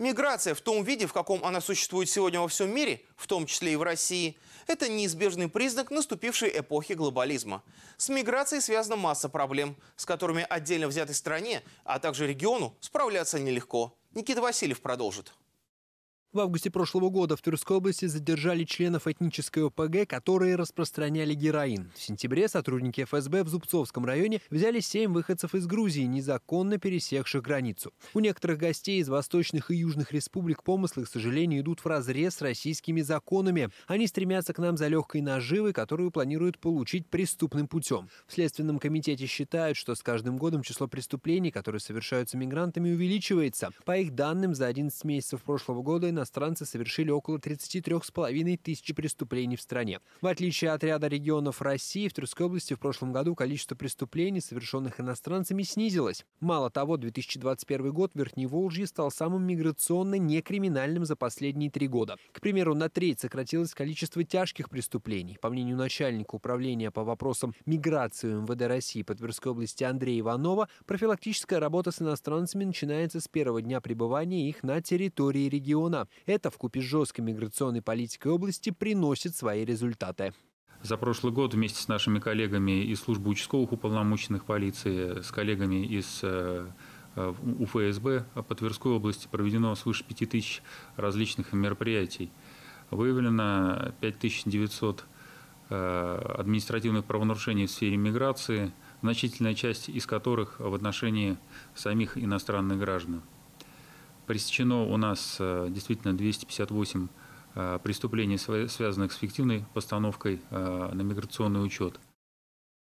Миграция в том виде, в каком она существует сегодня во всем мире, в том числе и в России, это неизбежный признак наступившей эпохи глобализма. С миграцией связана масса проблем, с которыми отдельно взятой стране, а также региону справляться нелегко. Никита Васильев продолжит. В августе прошлого года в Тверской области задержали членов этнической ОПГ, которые распространяли героин. В сентябре сотрудники ФСБ в Зубцовском районе взяли семь выходцев из Грузии, незаконно пересекших границу. У некоторых гостей из восточных и южных республик помыслы, к сожалению, идут в разрез с российскими законами. Они стремятся к нам за легкой наживой, которую планируют получить преступным путем. В Следственном комитете считают, что с каждым годом число преступлений, которые совершаются мигрантами, увеличивается. По их данным, за 11 месяцев прошлого года иностранцы совершили около 33,5 тысяч преступлений в стране. В отличие от ряда регионов России, в Тверской области в прошлом году количество преступлений, совершенных иностранцами, снизилось. Мало того, 2021 год Верхневолжье стал самым миграционно некриминальным за последние три года. К примеру, на треть сократилось количество тяжких преступлений. По мнению начальника управления по вопросам миграции МВД России по Тверской области Андрея Иванова, профилактическая работа с иностранцами начинается с первого дня пребывания их на территории региона. Это вкупе с жесткой миграционной политикой области приносит свои результаты. За прошлый год вместе с нашими коллегами из службы участковых уполномоченных полиции, с коллегами из э, э, УФСБ по Тверской области проведено свыше 5000 различных мероприятий. Выявлено 5900 э, административных правонарушений в сфере миграции, значительная часть из которых в отношении самих иностранных граждан. Пресечено у нас э, действительно 258 э, преступлений, связанных с фиктивной постановкой э, на миграционный учет.